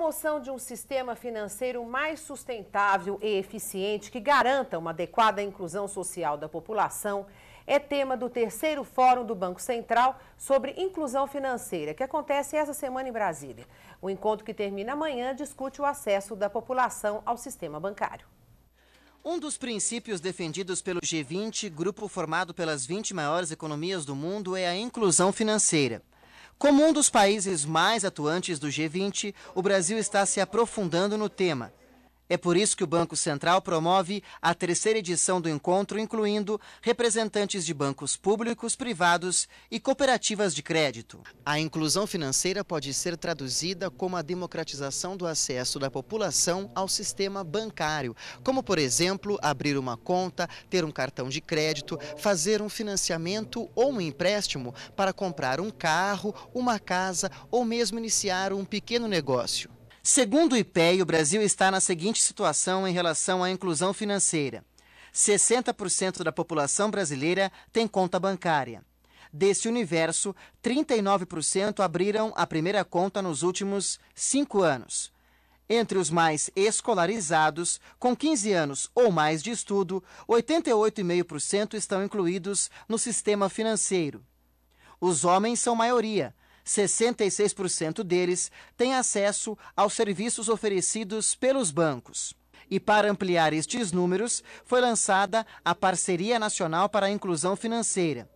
promoção de um sistema financeiro mais sustentável e eficiente que garanta uma adequada inclusão social da população é tema do terceiro Fórum do Banco Central sobre Inclusão Financeira, que acontece essa semana em Brasília. O encontro que termina amanhã discute o acesso da população ao sistema bancário. Um dos princípios defendidos pelo G20, grupo formado pelas 20 maiores economias do mundo, é a inclusão financeira. Como um dos países mais atuantes do G20, o Brasil está se aprofundando no tema é por isso que o Banco Central promove a terceira edição do encontro, incluindo representantes de bancos públicos, privados e cooperativas de crédito. A inclusão financeira pode ser traduzida como a democratização do acesso da população ao sistema bancário, como, por exemplo, abrir uma conta, ter um cartão de crédito, fazer um financiamento ou um empréstimo para comprar um carro, uma casa ou mesmo iniciar um pequeno negócio. Segundo o IPEI, o Brasil está na seguinte situação em relação à inclusão financeira: 60% da população brasileira tem conta bancária. Desse universo, 39% abriram a primeira conta nos últimos cinco anos. Entre os mais escolarizados, com 15 anos ou mais de estudo, 88,5% estão incluídos no sistema financeiro. Os homens são maioria, 66% deles têm acesso aos serviços oferecidos pelos bancos. E para ampliar estes números, foi lançada a Parceria Nacional para a Inclusão Financeira.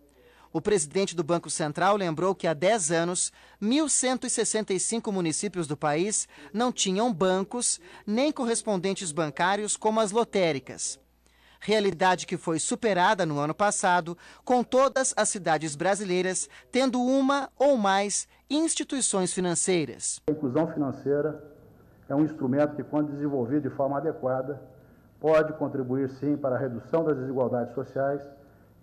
O presidente do Banco Central lembrou que há 10 anos, 1.165 municípios do país não tinham bancos nem correspondentes bancários como as lotéricas realidade que foi superada no ano passado, com todas as cidades brasileiras tendo uma ou mais instituições financeiras. A inclusão financeira é um instrumento que, quando desenvolvido de forma adequada, pode contribuir sim para a redução das desigualdades sociais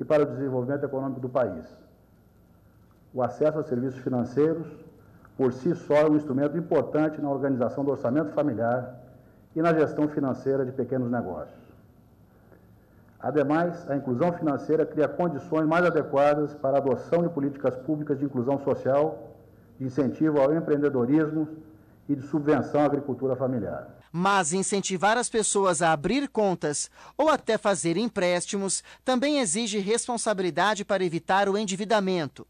e para o desenvolvimento econômico do país. O acesso a serviços financeiros, por si só, é um instrumento importante na organização do orçamento familiar e na gestão financeira de pequenos negócios. Ademais, a inclusão financeira cria condições mais adequadas para a adoção de políticas públicas de inclusão social, de incentivo ao empreendedorismo e de subvenção à agricultura familiar. Mas incentivar as pessoas a abrir contas ou até fazer empréstimos também exige responsabilidade para evitar o endividamento.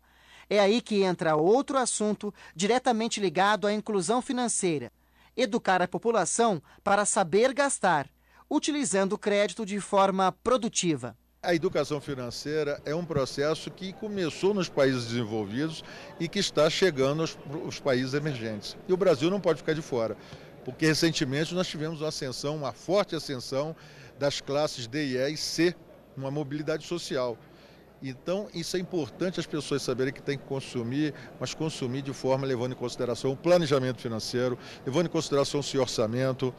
É aí que entra outro assunto diretamente ligado à inclusão financeira: educar a população para saber gastar utilizando o crédito de forma produtiva. A educação financeira é um processo que começou nos países desenvolvidos e que está chegando aos, aos países emergentes. E o Brasil não pode ficar de fora, porque recentemente nós tivemos uma ascensão, uma forte ascensão das classes D, E e C, uma mobilidade social. Então, isso é importante as pessoas saberem que tem que consumir, mas consumir de forma levando em consideração o planejamento financeiro, levando em consideração o seu orçamento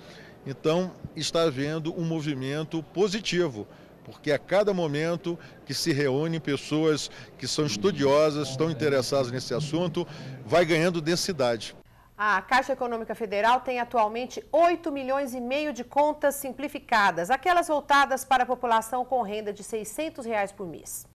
então, está havendo um movimento positivo, porque a cada momento que se reúnem pessoas que são estudiosas, estão interessadas nesse assunto, vai ganhando densidade. A Caixa Econômica Federal tem atualmente 8 milhões e meio de contas simplificadas, aquelas voltadas para a população com renda de R$ 600 reais por mês.